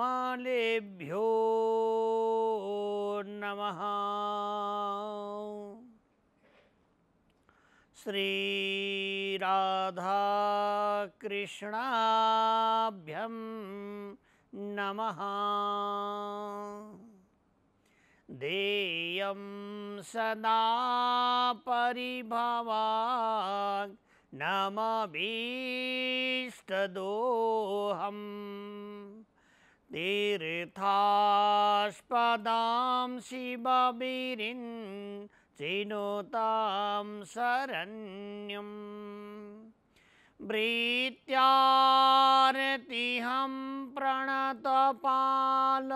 कमलेभ्यो नमः श्रीराधाकृष्णाभ्यं नमः देयं सदा नमः नमभीष्टदोहम् तीर्थास्पदां शिववीरिन् चिनुतां शरण्यम् वृत्यारतिहं प्रणतपाल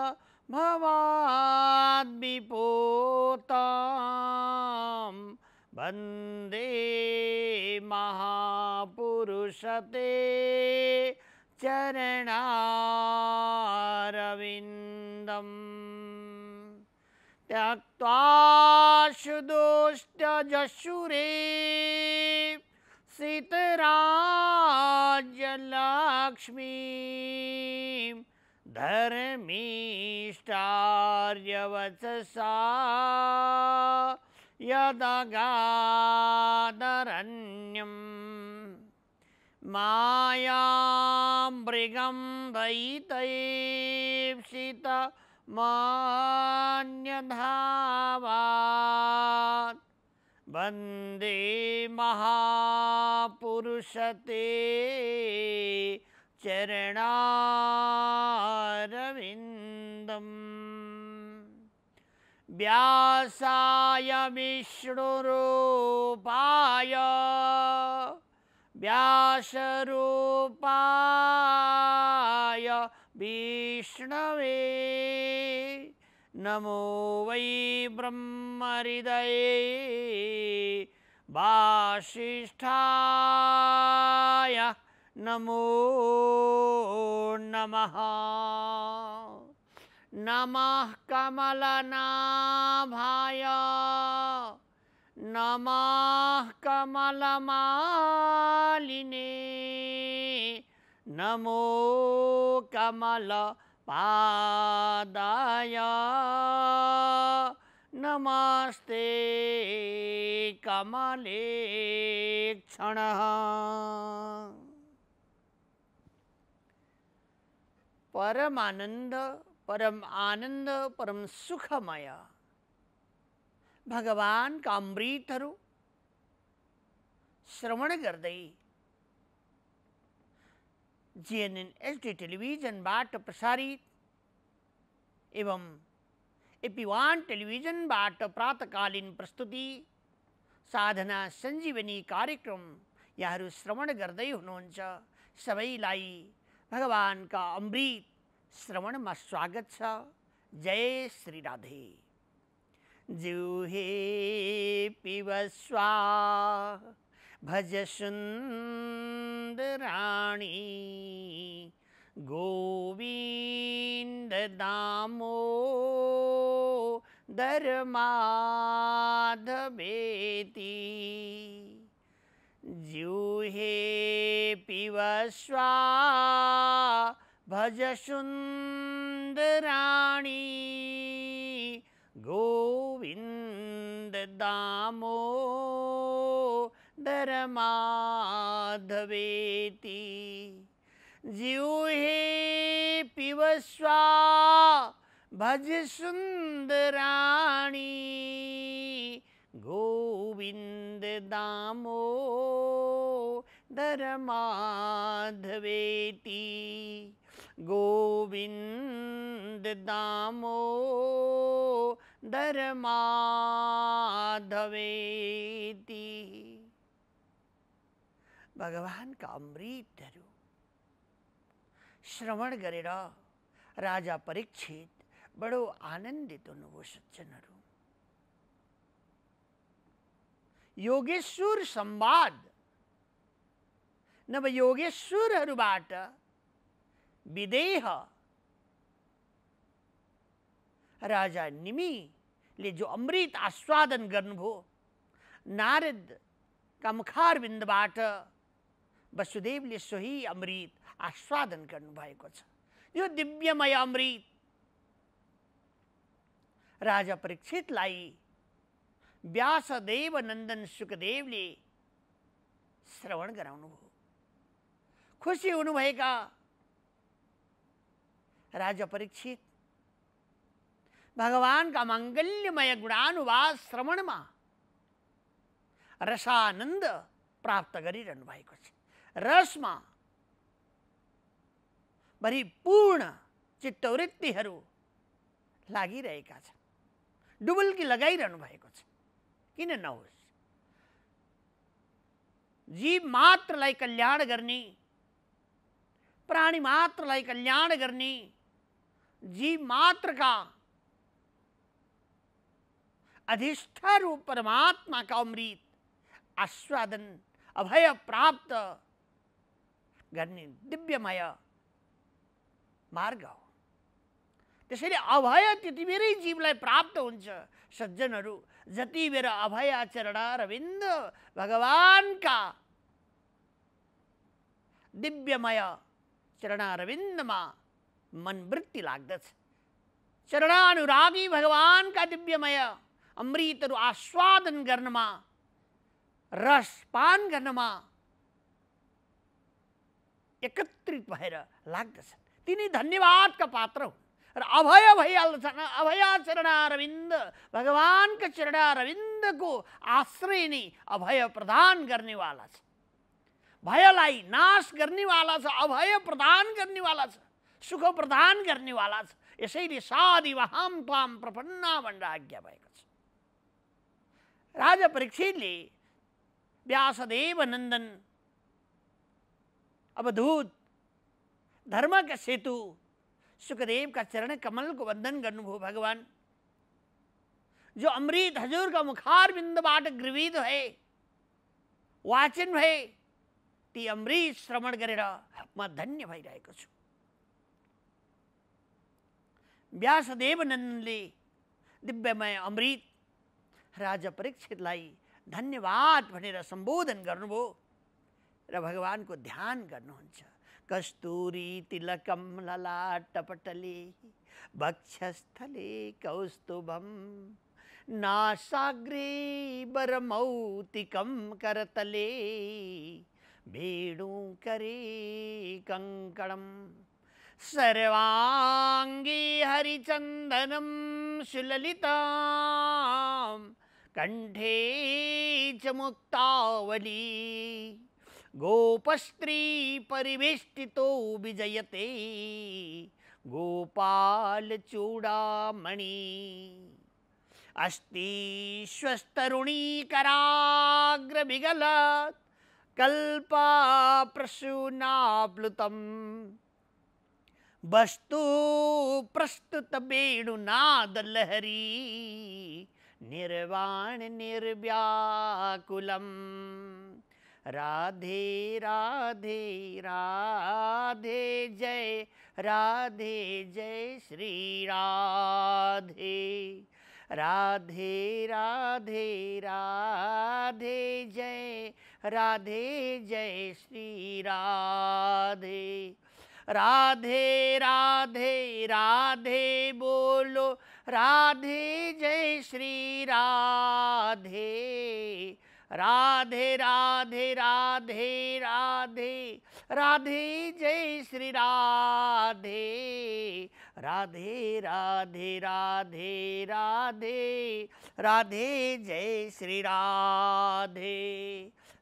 भवाद्विपोतां वन्दे महापुरुषते चरणारविन्दम् त्यक्त्वाशुदुष्टजशुरे सितराजलक्ष्मी धर्मीष्टार्यवचसा यदगादरण्यम् मृगम दयितैप्सित मान्यधावात् वन्दे महापुरुषते चरणारविन्दम् व्यासाय विष्णुरूपाय व्यासरूपाय विष्णवे नमो वै ब्रह्म हृदय वासिष्ठाय नमो नमः नमः कमलनाभाय नमः कमलमालिने नमो कमलपादाय नमस्ते कमलेक्षणः परम आनंद परम आनंद परम सुखमय भगवान का अमृतहरू श्रवण गर्दै जिएनएन एचडी टेलिभिजनबाट प्रसारित एवं एपिवान टेलिभिजनबाट प्रातकालीन प्रस्तुति साधना सञ्जीवनी कार्यक्रम यहाँहरू श्रवण गर्दै हुनुहुन्छ सबैलाई भगवान्का अमृत श्रवणमा स्वागत छ जय श्री राधे जुहे पिबस्वा भजसुन्दराणि गोविन्ददामो दर्माधवेति जुहे पिबस्वा भजसुन्दराणि गोविंद गोविन्द धर्माधवेति जिह्वे पिबस्वा भज सुन्दराणि गोविंद दामो धर्माधवेति गोविंद दामो धर्माधवेति भगवान का अमृत धरू श्रवण कर राजा परीक्षित बड़ो आनंदित अनुभव सज्जन योगेश्वर संवाद नव योगेश्वर विदेह राजा निमीले जो अमृत आस्वादन गर्नुभयो नारद मुखार बिन्दबाट वसुदेवले सोही अमृत आस्वादन गर्नुभएको छ यो दिव्यमय अमृत राजा परीक्षितलाई व्यासदेव नन्दन सुखदेवले श्रवण गराउनुभयो खुसी हुनुभएका राजा परीक्षित भगवान का मंगल्यमय गुणानुवाद श्रवणमा रसानन्द प्राप्त गरिरहनु भएको छ रसमा भरिपूर्ण चित्तवृत्तिहरू लागिरहेका छन् डुबुल्की लगाइरहनु भएको छ किन नहोस् जीव मात्रलाई कल्याण गर्ने प्राणी मात्रलाई कल्याण गर्ने जीव मात्रका अधिष्ठा रूप परमात्मा का अमृत आस्वादन अभय प्राप्त गर्ने दिव्यमय मार्ग हो त्यसैले अभय त्यतिबेरै जीवलाई प्राप्त हुन्छ सज्जनहरू जति बेर अभय चरण रविन्द का दिव्यमय चरणारविन्दमा मनवृत्ति लाग्दछ चरणानुरागी का दिव्यमय अमृतहरू आस्वादन गर्नमा रस पान गर्नमा एकत्रित भएर लाग्दछन् तिनी धन्यवादका पात्र हो र अभय भइहाल्दछन् चरण अरविन्द भगवान्का अरविन्दको आश्रय नै अभय प्रदान गर्नेवाला छ भयलाई नाश गर्नेवाला छ अभय प्रदान गर्नेवाला छ सुख प्रदान गर्नेवाला छ यसैले वहाम त्वाम प्रपन्ना भनेर आज्ञा भएको राज परीक्षितली व्यासदेव नंदन अवधूत धर्म का सेतु सुखदेव का चरण कमल को वंदन कर भगवान जो अमृत हजूर का मुखार बिंद बाट ग्रीवित है वाचन है ती अमृत श्रवण कर धन्य भइरहेको छु व्यासदेव ले दिव्यमय अमृत राजा परीक्षित लाई धन्यवाद भनेर संबोधन गर्नुभयो र भगवान को ध्यान गर्नुहुन्छ कस्तूरी तिलकम ललाटपटले बक्षस्थले कौस्तुभम नासाग्रे बरमौतिकम करतले करे कंकणम सर्वांगी हरिचंदनम सुललिता कंठे च मुक्तावली गोपस्त्री गोपस्त्रीपरिवेष्टितो विजयते गोपालचूडामणि अस्ति स्वस्तरुणीकराग्रविगलत् कल्पाप्रसूनाप्लुतं वस्तु प्रस्तुत वेणुनादलहरी निर्वाण निर्व्याकुलम राधे राधे राधे जय राधे जय श्री राधे राधे राधे राधे जय राधे जय श्री राधे राधे राधे राधे बोलो राधे जय श्री राधे राधे राधे राधे राधे राधे जय श्री राधे राधे राधे राधे राधे राधे जय श्री राधे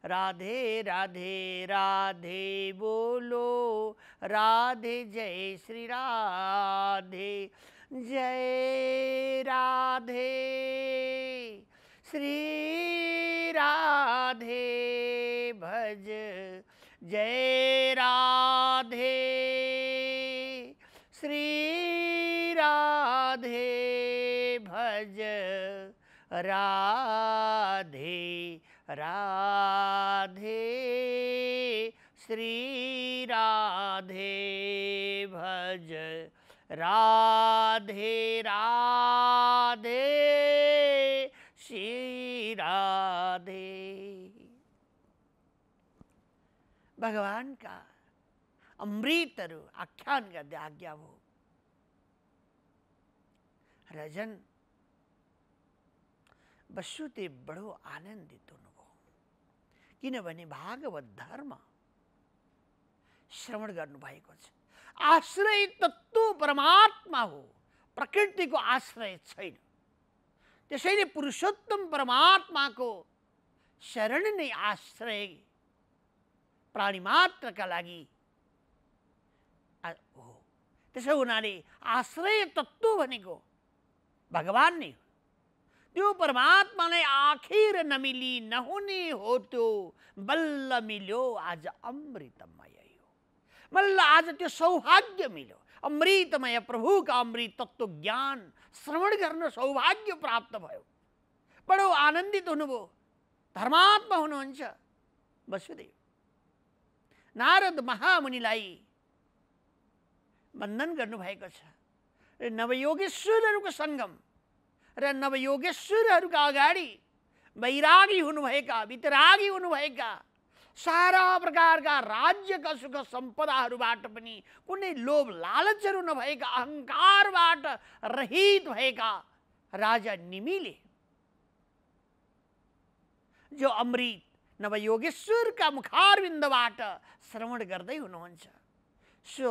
राधे राधे राधे बोलो राधे जय श्री राधे जय राधे श्री राधे भज जय राधे श्री राधे भज राधे राधे श्री राधे भज राधे राधे श्री राधे भगवान का अमृत तरु आख्यान का आज्ञा वो रजन ते बड़ो आनंदित अनुभव किनभने भागवत धर्म श्रवण गर्नुभएको आश्रय तत्व परमात्मा हो प्रकृति को आश्रय छे पुरुषोत्तम परमात्मा को शरण नहीं आश्रय प्राणी का लागि हो आश्रय तत्व भनेको भगवान् नै ने त्यो ने आखिर नमिली नहुने हो तो बल्ल मिलो आज अमृतम मलाई आज त्यो सौभाग्य मिल्यो अमृतमय प्रभुका अमृत तत्त्व ज्ञान श्रवण गर्न सौभाग्य प्राप्त भयो बडो आनन्दित हुनुभयो धर्मात्मा हुनुहुन्छ वसुदेव नारद महामुनिलाई वन्दन गर्नुभएको छ र नवयोगेश्वरहरूको सङ्गम र नवयोगेश्वरहरूका अगाडि वैरागी हुनुभएका वितरागी हुनुभएका सारा प्रकारका राज्यका सुख सम्पदाहरूबाट पनि कुनै लोभ लालचहरू नभएका अहङ्कारबाट रहित भएका राजा निमिले जो अमृत नवयोगेश्वरका मुखारविन्दबाट श्रवण गर्दै हुनुहुन्छ सो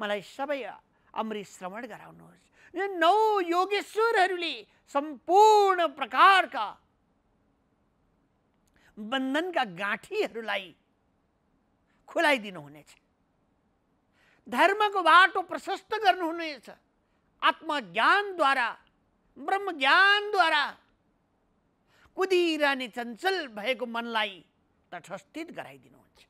मलाई सबै अमृत श्रवण गराउनुहोस् नौ योगेश्वरहरूले सम्पूर्ण प्रकारका बन्धनका गाँठीहरूलाई खुलाइदिनुहुनेछ धर्मको बाटो प्रशस्त गर्नुहुनेछ आत्मज्ञानद्वारा ब्रह्मज्ञानद्वारा कुदिरहने चञ्चल भएको मनलाई तटस्थित गराइदिनुहुन्छ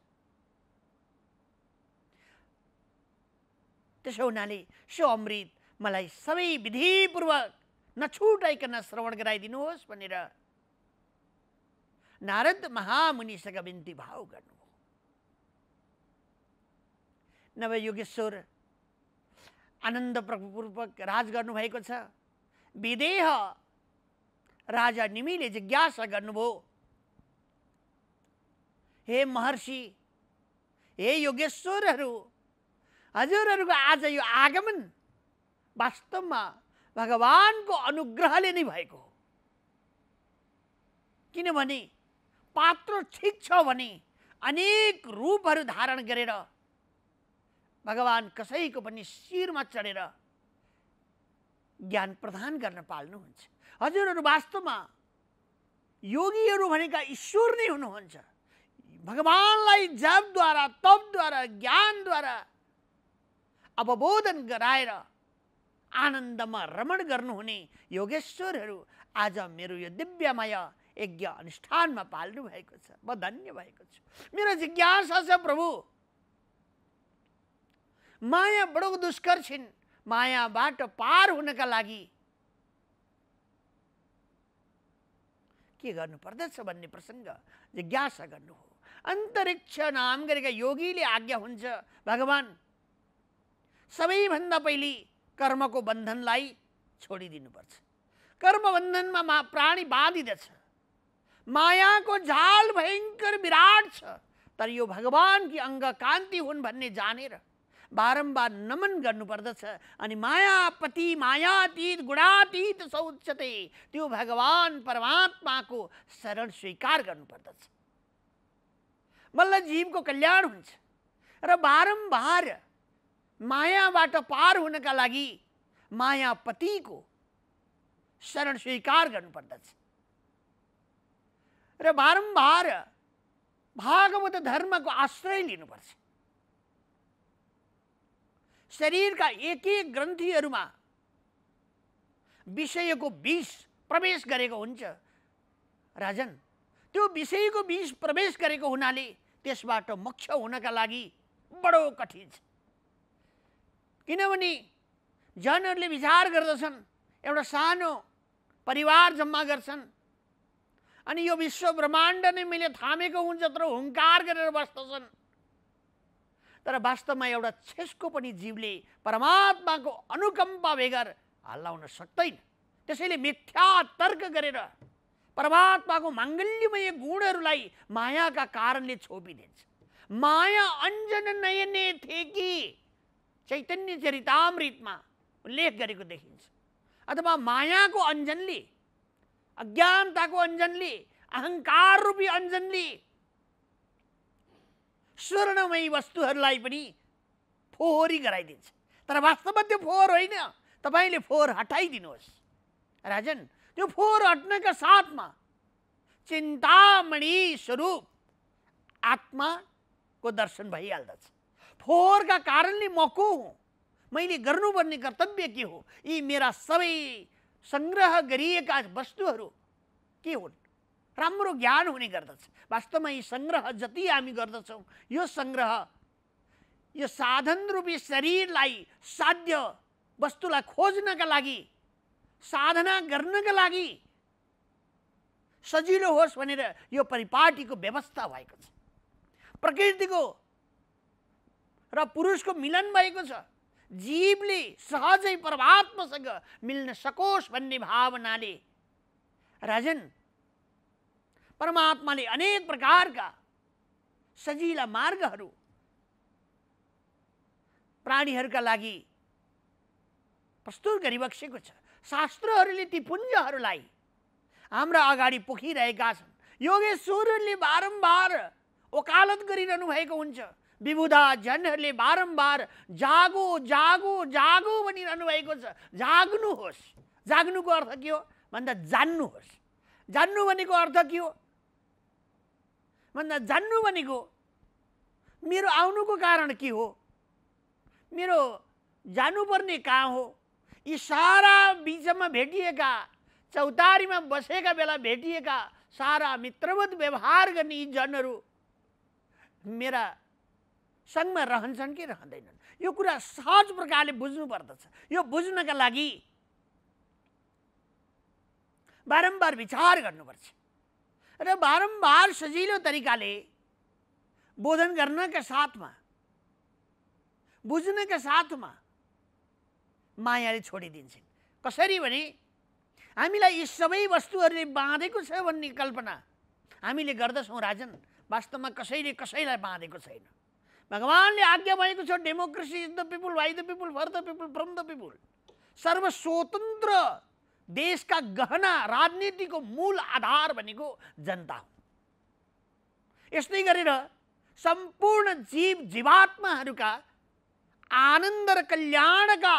त्यसो हुनाले सो अमृत मलाई सबै विधिपूर्वक नछुटाइकन श्रवण गराइदिनुहोस् भनेर नारद महामुनिसँग बिन्ती भाव गर्नुभयो नवयुगेश्वर आनन्द प्रभुपूर्वक राज गर्नुभएको छ विदेह राजा निमीले जिज्ञासा गर्नुभयो हे महर्षि हे योगेश्वरहरू हजुरहरूको आज यो आगमन वास्तवमा भगवान्को अनुग्रहले नै भएको हो किनभने पात्र ठिक छ भने अनेक रूपहरू धारण गरेर भगवान् कसैको पनि शिरमा चढेर ज्ञान प्रदान गर्न पाल्नुहुन्छ हजुरहरू वास्तवमा योगीहरू भनेका ईश्वर नै हुनुहुन्छ भगवान्लाई जपद्वारा तपद्वारा ज्ञानद्वारा अवबोधन गराएर आनन्दमा रमण गर्नुहुने योगेश्वरहरू आज मेरो यो दिव्यमय यज्ञ अनुष्ठानमा पाल्नु भएको छ म धन्य भएको छु मेरो जिज्ञासा छ प्रभु माया बडो दुष्कर छिन् मायाबाट पार हुनका लागि के गर्नुपर्दछ भन्ने प्रसङ्ग जिज्ञासा गर्नु हो अन्तरिक्ष नाम गरेका योगीले आज्ञा हुन्छ भगवान् सबैभन्दा पहिले कर्मको बन्धनलाई छोडिदिनुपर्छ कर्मबन्धनमा मा प्राणी बाँधिँदछ को झाल भयंकर विराट छ तर यो की अंग कांति हुन् भन्ने जानेर बारम्बार नमन गर्नुपर्दछ अनि मायापति मायातीत गुणातीत सौच्यते त्यो परमात्मा परमात्माको शरण स्वीकार गर्नुपर्दछ बल्ल जीवको कल्याण हुन्छ र बारम्बार मायाबाट पार हुनका लागि मायापतिको शरण स्वीकार गर्नुपर्दछ र बारम्बार भागवत धर्मको आश्रय लिनुपर्छ शरीरका एक एक ग्रन्थीहरूमा विषयको विष प्रवेश गरेको हुन्छ राजन त्यो विषयको विष प्रवेश गरेको हुनाले त्यसबाट मोक्ष हुनका लागि बडो कठिन छ किनभने जनहरूले विचार गर्दछन् एउटा सानो परिवार जम्मा गर्छन् अनि यो विश्व ब्रह्माण्ड नै मैले थामेको हुन्छ तर हुङ्कार गरेर बस्दछन् तर वास्तवमा एउटा छेसको पनि जीवले परमात्माको अनुकम्पा बेगर हल्लाउन सक्दैन त्यसैले मिथ्या तर्क गरेर परमात्माको माङ्गल्यमय गुणहरूलाई मायाका कारणले छोपिदिन्छ माया अञ्जन नयने थिए कि चैतन्य चरितामृतमा उल्लेख गरेको देखिन्छ अथवा मायाको अञ्जनले अज्ञानताको अन्जनले अहङ्कार रूपी अन्जनले स्वर्णमय वस्तुहरूलाई पनि फोहोरी गराइदिन्छ तर वास्तवमा त्यो फोहोर होइन तपाईँले फोहोर हटाइदिनुहोस् राजन त्यो फोहोर हट्नका साथमा चिन्तामणि स्वरूप आत्माको दर्शन भइहाल्दछ फोहोरका कारणले म को हुँ मैले गर्नुपर्ने कर्तव्य के हो यी मेरा सबै सङ्ग्रह गरिएका वस्तुहरू के हुन् राम्रो ज्ञान हुने गर्दछ वास्तवमा यी सङ्ग्रह जति हामी गर्दछौँ यो सङ्ग्रह यो साधन रूपी शरीरलाई साध्य वस्तुलाई खोज्नका लागि साधना गर्नका लागि सजिलो होस् भनेर यो परिपाटीको व्यवस्था भएको छ प्रकृतिको र पुरुषको मिलन भएको छ जीवले सहजै परमात्मासँग मिल्न सकोस् भन्ने भावनाले राजन परमात्माले अनेक प्रकारका सजिला मार्गहरू प्राणीहरूका लागि प्रस्तुत गरिबक्सेको छ शास्त्रहरूले ती पुञ्जहरूलाई हाम्रा अगाडि पोखिरहेका छन् योगेश्वरले बारम्बार वकालत गरिरहनु भएको हुन्छ विबुधा जनहरूले बारम्बार जागो जागो जागो भनिरहनु भएको छ जाग्नुहोस् जाग्नुको अर्थ के हो भन्दा जान्नुहोस् जान्नु भनेको अर्थ के हो भन्दा जान्नु भनेको मेरो आउनुको कारण के हो मेरो जानुपर्ने कहाँ हो यी सारा बिचमा भेटिएका चौतारीमा बसेका बेला भेटिएका सारा मित्रवत व्यवहार गर्ने यी जनहरू मेरा सङ्घमा रहन्छन् कि रहँदैनन् यो कुरा सहज प्रकारले बुझ्नु पर्दछ यो बुझ्नका लागि बारम्बार विचार गर्नुपर्छ र बारम्बार सजिलो तरिकाले बोधन गर्नका साथमा बुझ्नका साथमा मायाले छोडिदिन्छन् कसरी भने हामीलाई यी सबै वस्तुहरूले बाँधेको छ भन्ने कल्पना हामीले गर्दछौँ राजन वास्तवमा कसैले कसैलाई बाँधेको छैन भगवान्ले आज्ञा भएको छ democracy is the people by the people for the people from the people सर्वस्वतन्त्र देशका गहना राजनीतिको मूल आधार भनेको जनता हो यस्तै गरेर सम्पूर्ण जीव जीवात्माहरूका आनन्द र कल्याणका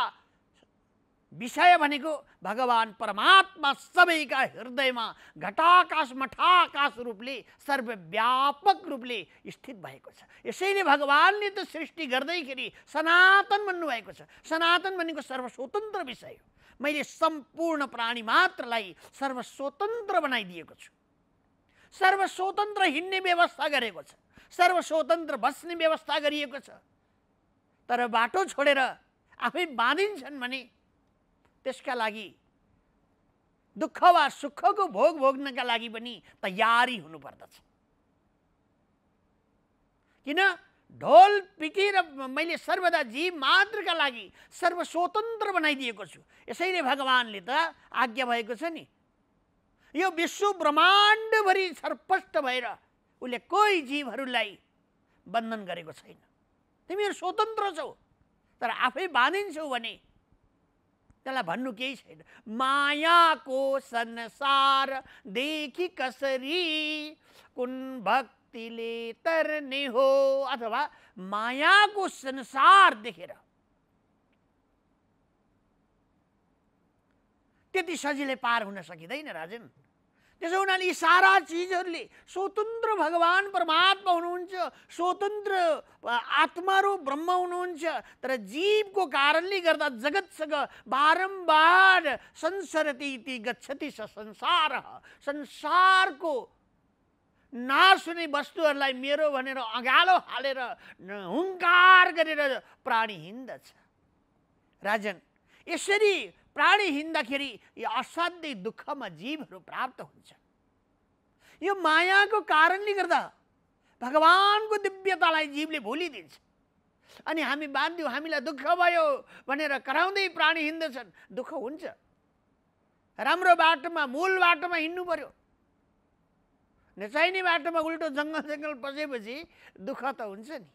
विषय भनेको भगवान् परमात्मा सबैका हृदयमा घटाकाश मठाकाश रूपले सर्वव्यापक रूपले स्थित भएको छ यसैले भगवान्ले त सृष्टि गर्दैखेरि सनातन भन्नुभएको छ सनातन भनेको सर्वस्वतन्त्र विषय हो मैले सम्पूर्ण प्राणी मात्रलाई सर्वस्वतन्त्र बनाइदिएको छु सर्वस्वतन्त्र हिँड्ने व्यवस्था गरेको छ सर्वस्वतन्त्र बस्ने व्यवस्था गरिएको छ तर बाटो छोडेर आफै बाँधिन्छन् भने त्यसका लागि दुःख वा सुखको भोग भोग्नका लागि पनि तयारी हुनुपर्दछ किन ढोल पिटेर मैले सर्वदा जीव मात्रका लागि सर्वस्वतन्त्र बनाइदिएको छु यसैले भगवान्ले त आज्ञा भएको छ नि यो विश्व ब्रह्माण्डभरि सर्पष्ट भएर उसले कोही जीवहरूलाई बन्धन गरेको छैन तिमीहरू स्वतन्त्र छौ तर आफै बाँधिन्छौ भने त्यसलाई भन्नु केही छैन मायाको संसार देखि कसरी कुन भक्तिले तर्ने हो अथवा मायाको संसार देखेर त्यति सजिलै पार हुन सकिँदैन राजन त्यसो हुनाले यी सारा चिजहरूले स्वतन्त्र भगवान् परमात्मा हुनुहुन्छ स्वतन्त्र आत्मारूप ब्रह्म हुनुहुन्छ तर जीवको कारणले गर्दा जगतसँग बारम्बार संसरति इति गच्छति स संसार संसारको नाश हुने वस्तुहरूलाई मेरो भनेर अँगालो हालेर हुङ्कार गरेर प्राणी हिँड्दछ राजन यसरी प्राणी हिँड्दाखेरि यो असाध्यै दुःखमा जीवहरू प्राप्त हुन्छ यो मायाको कारणले गर्दा भगवान्को दिव्यतालाई जीवले भुलिदिन्छ अनि हामी बाँध्यौँ हामीलाई दुःख भयो भनेर कराउँदै प्राणी हिँड्दछन् दुःख हुन्छ राम्रो बाटोमा मूल बाटोमा हिँड्नु पऱ्यो नचाहिने बाटोमा उल्टो जङ्गल जङ्गल पसेपछि दुःख त हुन्छ नि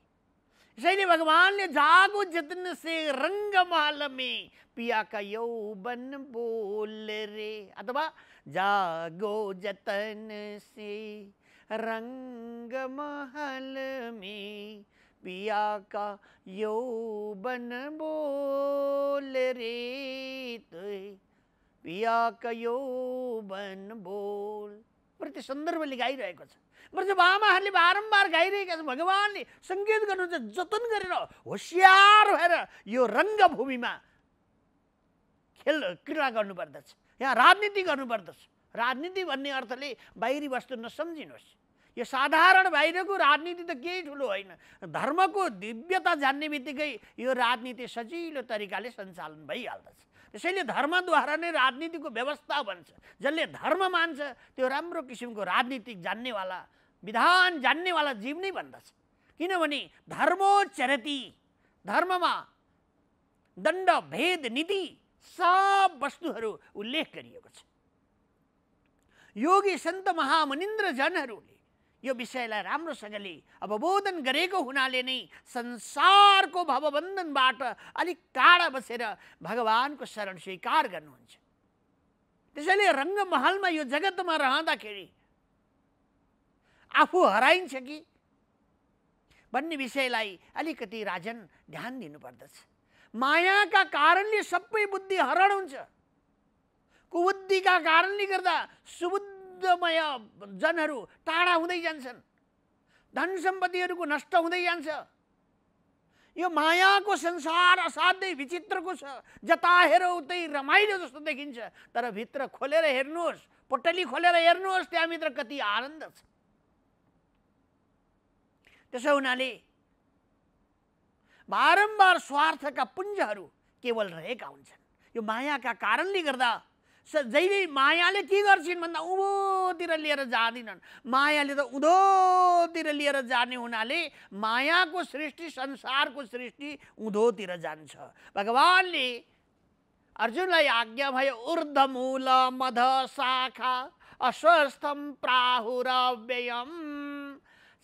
इसलिए भगवान ने जागो जतन से रंगमाल में पिया का यौबन बोल रे अथवा जागो जतन से रंग महल में पिया का यौबन बोल रे तुय पिया का यौवन बोल प्रति संदर्भ लिखाई रहेको छ मृत्यु आमाहरूले बारम्बार गाइरहेका छन् भगवान्ले सङ्गीत चाहिँ जतन गरेर होसियार भएर यो रङ्गभूमिमा खेल क्रीडा गर्नुपर्दछ यहाँ राजनीति गर्नुपर्दछ राजनीति भन्ने अर्थले बाहिरी वस्तु नसम्झिनुहोस् यो साधारण बाहिरको राजनीति त केही ठुलो होइन धर्मको दिव्यता जान्ने बित्तिकै यो राजनीति सजिलो तरिकाले सञ्चालन भइहाल्दछ त्यसैले धर्मद्वारा नै राजनीतिको व्यवस्था बन्छ जसले धर्म मान्छ त्यो राम्रो किसिमको राजनीतिक जान्नेवाला विधान जान्नेवाला जीव नै भन्दछ किनभने धर्मोचरति धर्ममा दण्ड भेद नीति सब वस्तुहरू उल्लेख गरिएको छ योगी सन्त महामनिन्द्र जनहरूले यो विषयलाई राम्रोसँगले अवबोधन गरेको हुनाले नै संसारको भवबन्धनबाट अलिक टाढा बसेर भगवान्को शरण स्वीकार गर्नुहुन्छ त्यसैले रङ्गमहलमा यो जगतमा रहँदाखेरि आफू हराइन्छ कि भन्ने विषयलाई अलिकति राजन ध्यान दिनुपर्दछ मायाका कारणले सबै बुद्धि हरण हुन्छ कुबुद्धिका कारणले गर्दा सुबुद्धमय जनहरू टाढा हुँदै जान्छन् धन सम्पत्तिहरूको नष्ट हुँदै जान्छ यो मायाको संसार असाध्यै विचित्रको छ जता हेर उतै रमाइलो जस्तो देखिन्छ तर भित्र खोलेर हेर्नुहोस् पोटली खोलेर हेर्नुहोस् त्यहाँभित्र कति आनन्द छ त्यसो हुनाले बारम्बार स्वार्थका पुञ्जहरू केवल रहेका हुन्छन् यो मायाका कारणले गर्दा जहिले मायाले के गर्छिन् भन्दा उँभोतिर लिएर जाँदैनन् मायाले त उँधोतिर लिएर जाने हुनाले मायाको सृष्टि संसारको सृष्टि उँधोतिर जान्छ भगवान्ले अर्जुनलाई आज्ञा भयो ऊर्धमूल मध शाखा अस्वस्थम प्राहुर व्ययम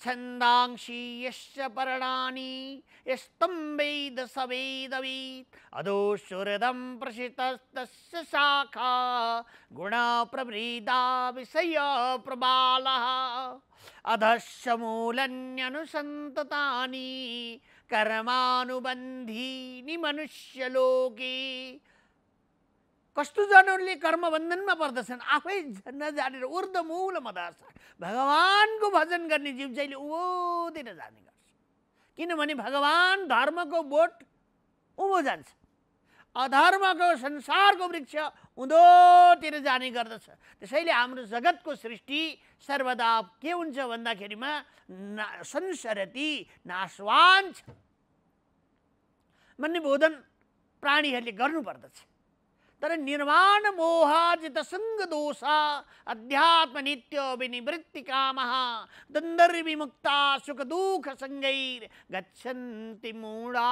छन्दांशी यश्च पर्णानि यस्तं वेद स वेदवीत् अदोषुरदं प्रसितस्तस्य शाखा गुणप्रभृदा विषयप्रबालः अधश्च मूलन्यनुसन्ततानि कर्मानुबन्धीनि मनुष्यलोके कस्तो जनहरूले कर्मबन्धनमा पर्दछन् आफै नजानेर उर्द मूल मदार्छ भगवान्को भजन गर्ने जीव जहिले दिन जाने गर्छ किनभने भगवान् धर्मको बोट उँभो जान्छ अधर्मको संसारको वृक्ष उँधोतिर जाने गर्दछ त्यसैले हाम्रो जगतको सृष्टि सर्वदा के हुन्छ भन्दाखेरिमा ना संसरती नासवान छ भन्ने बोधन प्राणीहरूले गर्नुपर्दछ तर निर्वाण मोहाजित संग दोषा अध्यात्म नित्य विनिवृत्ति काम दंदर विमुक्ता सुख दुख संगैर गच्छन्ति मूढ़ा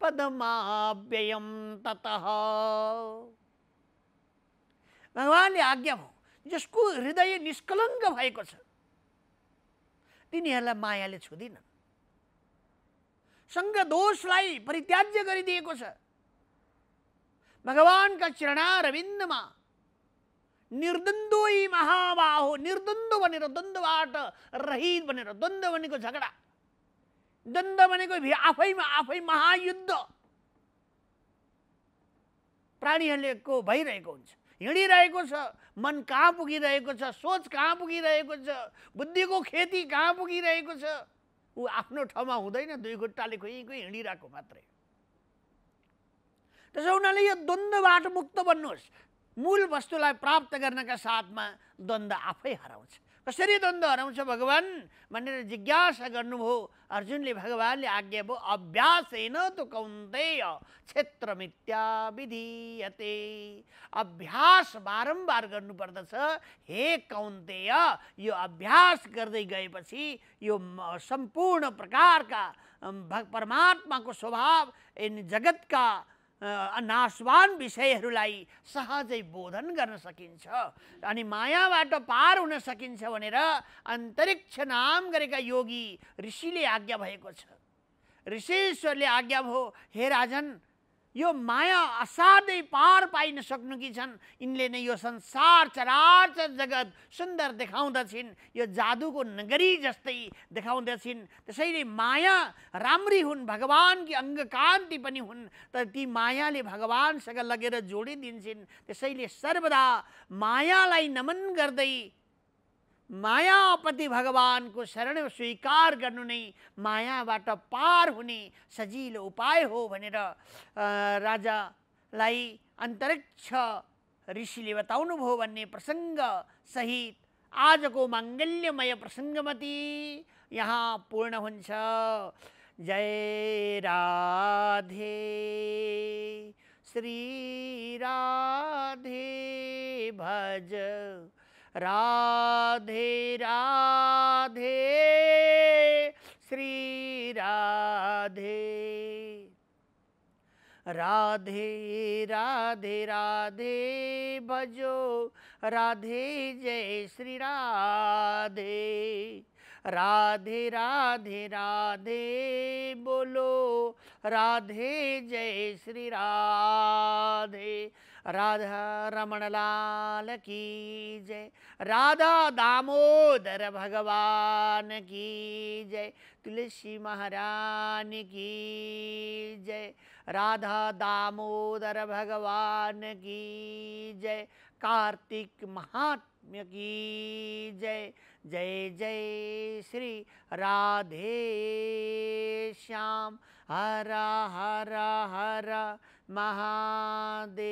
पदमाव्ययम ततः भगवानले आज्ञा भयो जिसको हृदय निष्कलङ्क भएको छ तिनीहरूलाई मायाले छुँदिन परित्याज्य कर भगवान का रविन्दमा मा निर्द्वंदो महाबाहु महाबाहो भनेर बने रहो भनेर रहित बने रहो बने को झगड़ा द्वंद्व बने को भी आफै आफै महायुद्ध प्राणीहरूले को भइरहेको हुन्छ हिँडिरहेको छ मन कहाँ पुगिरहेको छ सोच कहाँ पुगिरहेको छ बुद्धिको खेती कहाँ पुगिरहेको छ ऊ आफ्नो ठाउँमा हुँदैन दुई खुट्टाले खोइ हिँडिरहेको मात्रै त्यसो हुनाले यो द्वन्द्वबाट मुक्त बन्नुहोस् मूल वस्तुलाई प्राप्त गर्नका साथमा द्वन्द्व आफै हराउँछ कसरी द्वन्द्व हराउँछ भगवान् भनेर जिज्ञासा गर्नुभयो अर्जुनले भगवान्ले आज्ञा भयो अभ्यासेन त कौन्तेय क्षेत्रमित्या विधीयते अभ्यास बारम्बार गर्नुपर्दछ हे कौन्तेय यो अभ्यास गर्दै गएपछि यो सम्पूर्ण प्रकारका परमात्माको स्वभाव जगतका नासवान विषयहरूलाई सहजै बोधन गर्न सकिन्छ अनि मायाबाट पार हुन सकिन्छ भनेर अन्तरिक्ष नाम गरेका योगी ऋषिले आज्ञा भएको छ ऋषेश्वरले आज्ञा भयो हे राजन यो माया असाध्यै पार पाइन सक्नुकी छन् यिनले नै यो संसार चराचर जगत सुन्दर देखाउँदछिन् यो जादुको नगरी जस्तै देखाउँदछिन् त्यसैले माया राम्री हुन् भगवान् कि अङ्गकान्ति पनि हुन् तर ती मायाले भगवान्सँग लगेर जोडिदिन्छन् त्यसैले सर्वदा मायालाई नमन गर्दै मायापति भगवान को शरण स्वीकार गर्नु नै मायाबाट पार हुने सजिलो उपाय हो भनेर राजालाई अन्तरिक्ष ऋषिले बताउनुभयो भन्ने प्रसङ्ग सहित को माङ्गल्यमय प्रसंगमती यहाँ पूर्ण हो जय राधे श्री राधे भज राधे राधे श्री राधे राधे राधे राधे भजो राधे जय श्री राधे राधे राधे राधे बोलो राधे जय श्री राधे राधा रमणलाल की जय राधा दामोदर भगवान की जय तुलसी महारान की जय राधा दामोदर भगवान की जय कार्तिक महात्म्य की जय जय जय श्री राधे श्याम हरा हरा हरा Mahadev.